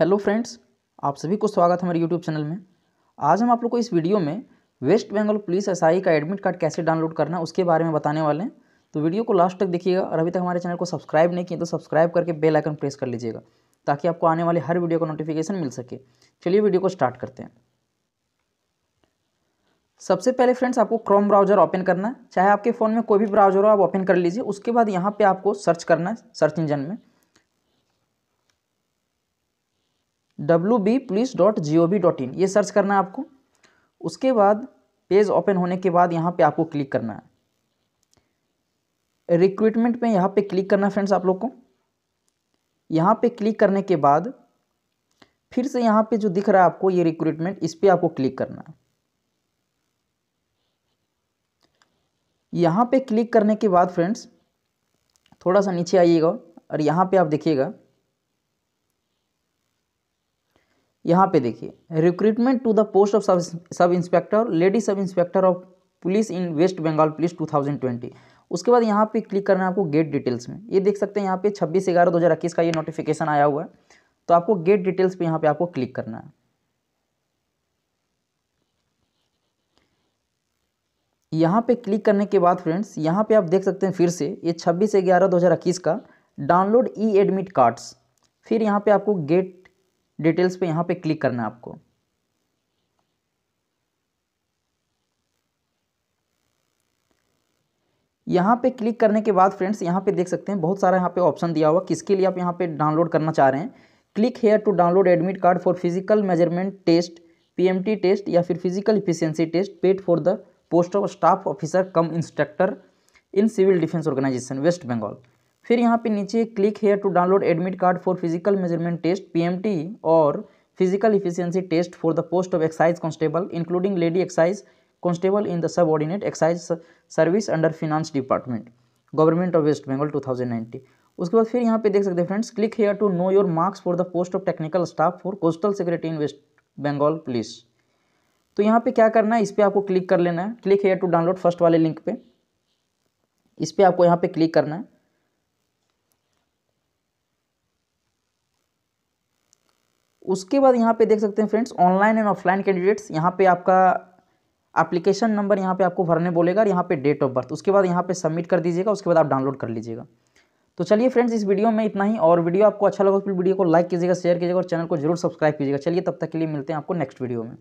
hello friends आप सभी को स्वागत है हमारे यूट्यूब चैनल में आज हम आप लोग को इस वीडियो में वेस्ट बंगाल पुलिस एस का एडमिट कार्ड कैसे डाउनलोड करना है उसके बारे में बताने वाले हैं तो वीडियो को लास्ट तक देखिएगा और अभी तक हमारे चैनल को सब्सक्राइब नहीं किए तो सब्सक्राइब करके बेल आइकन प्रेस कर लीजिएगा ताकि आपको आने वाले हर वीडियो का नोटिफिकेशन मिल सके चलिए वीडियो को स्टार्ट करते हैं सबसे पहले फ्रेंड्स आपको क्रोम ब्राउजर ओपन करना है चाहे आपके फ़ोन में कोई भी ब्राउजर हो आप ओपन कर लीजिए उसके बाद यहाँ पर आपको सर्च करना है सर्च इंजन में W B police dot G O V dot in ये सर्च करना है आपको उसके बाद पेज ओपन होने के बाद यहाँ पे आपको क्लिक करना है रिक्रूटमेंट पे यहाँ पे क्लिक करना है फ्रेंड्स आप लोग को यहाँ पे क्लिक करने के बाद फिर से यहाँ पे जो दिख रहा है आपको ये रिक्रूटमेंट इस पर आपको क्लिक करना है यहाँ पे क्लिक करने के बाद फ्रेंड्स थोड़ा सा नीचे आइएगा और यहाँ पे आप देखिएगा यहाँ पे देखिए recruitment to the post of sub sub inspector lady sub inspector of police in waste Bengal police 2020 उसके बाद यहाँ पे क्लिक करना है आपको गेट डिटेल्स में ये देख सकते हैं यहाँ पे 26 ग्यारह दो का ये नोटिफिकेशन आया हुआ है तो आपको गेट डिटेल्स पे यहाँ पे आपको क्लिक करना है यहाँ पे क्लिक करने के बाद फ्रेंड्स यहाँ पे आप देख सकते हैं फिर से ये छब्बीस ग्यारह दो का डाउनलोड ई एडमिट कार्ड्स फिर यहाँ पे आपको गेट डिटेल्स पे यहाँ पे क्लिक करना है आपको यहाँ पे क्लिक करने के बाद फ्रेंड्स यहाँ पे देख सकते हैं बहुत सारा यहाँ पे ऑप्शन दिया हुआ किसके लिए आप यहाँ पे डाउनलोड करना चाह रहे हैं click here to download admit card for physical measurement test PMT test या फिर physical efficiency test PET for the post of staff officer cum instructor in civil defence organisation West Bengal फिर यहाँ पे नीचे click here to download admit card for physical measurement test PMT और physical efficiency test for the post of excise constable including lady excise constable in the subordinate excise service under finance department government of West Bengal 2090 उसके बाद फिर यहाँ पे देख सकते हैं friends click here to know your marks for the post of technical staff for coastal security in waste Bengal police तो यहाँ पे क्या करना है इस पर आपको क्लिक कर लेना है click here to download first वाले लिंक पे इस पर आपको यहाँ पे क्लिक करना है उसके बाद यहाँ पे देख सकते हैं friends online and offline candidates यहाँ पे आपका एप्लीकेशन नंबर यहाँ पे आपको भरने बोलेगा और यहाँ पे डेट ऑफ बर्थ उसके बाद यहाँ पे सबमिट कर दीजिएगा उसके बाद आप डाउनलोड कर लीजिएगा तो चलिए फ्रेंड्स इस वीडियो में इतना ही और वीडियो आपको अच्छा लगा उस वीडियो तो को लाइक कीजिएगा शेयर कीजिएगा और चैनल को जरूर सब्सक्राइब कीजिएगा चलिए तब तक के लिए मिलते हैं आपको नेक्स्ट वीडियो में